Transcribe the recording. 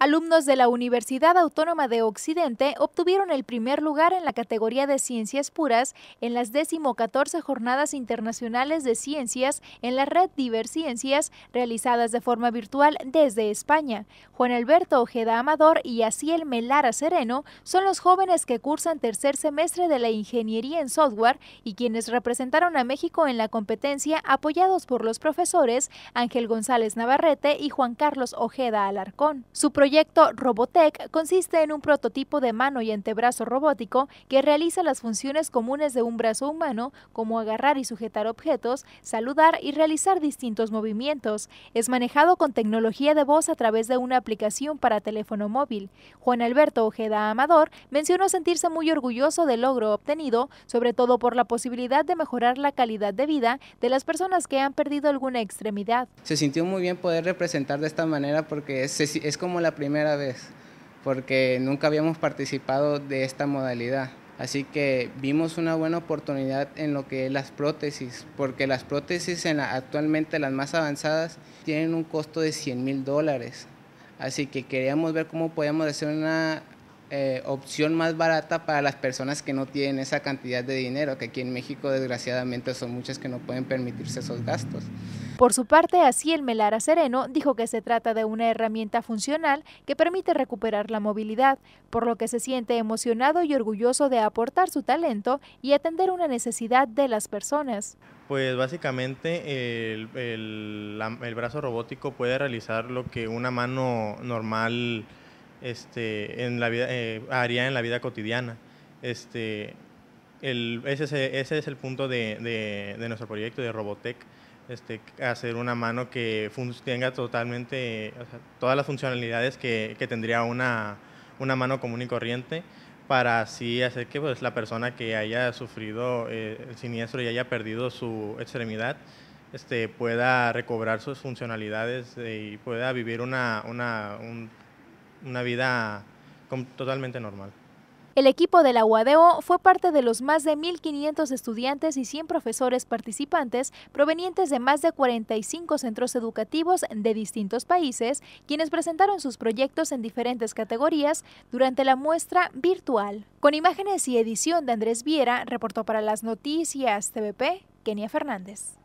Alumnos de la Universidad Autónoma de Occidente obtuvieron el primer lugar en la categoría de Ciencias Puras en las 14 Jornadas Internacionales de Ciencias en la red Diverciencias realizadas de forma virtual desde España. Juan Alberto Ojeda Amador y Asiel Melara Sereno son los jóvenes que cursan tercer semestre de la Ingeniería en Software y quienes representaron a México en la competencia apoyados por los profesores Ángel González Navarrete y Juan Carlos Ojeda Alarcón. Su proyecto Robotech consiste en un prototipo de mano y antebrazo robótico que realiza las funciones comunes de un brazo humano, como agarrar y sujetar objetos, saludar y realizar distintos movimientos. Es manejado con tecnología de voz a través de una aplicación para teléfono móvil. Juan Alberto Ojeda Amador mencionó sentirse muy orgulloso del logro obtenido, sobre todo por la posibilidad de mejorar la calidad de vida de las personas que han perdido alguna extremidad. Se sintió muy bien poder representar de esta manera porque es como la primera vez porque nunca habíamos participado de esta modalidad. Así que vimos una buena oportunidad en lo que es las prótesis, porque las prótesis en actualmente las más avanzadas tienen un costo de 100 mil dólares. Así que queríamos ver cómo podíamos hacer una eh, opción más barata para las personas que no tienen esa cantidad de dinero, que aquí en México desgraciadamente son muchas que no pueden permitirse esos gastos. Por su parte, así el Melara Sereno dijo que se trata de una herramienta funcional que permite recuperar la movilidad, por lo que se siente emocionado y orgulloso de aportar su talento y atender una necesidad de las personas. Pues básicamente el, el brazo robótico puede realizar lo que una mano normal este, en la vida, eh, haría en la vida cotidiana. Este, ese, es, el punto de, nuestro proyecto de Robotech, este, hacer una mano que tenga totalmente todas las funcionalidades que, tendría una, una, mano común y corriente para así hacer que pues, la persona que haya sufrido eh, el siniestro y haya perdido su extremidad este, pueda recobrar sus funcionalidades eh, y pueda vivir una, un una vida totalmente normal. El equipo de la UADEO fue parte de los más de 1.500 estudiantes y 100 profesores participantes provenientes de más de 45 centros educativos de distintos países, quienes presentaron sus proyectos en diferentes categorías durante la muestra virtual. Con imágenes y edición de Andrés Viera, reportó para las noticias TVP, Kenia Fernández.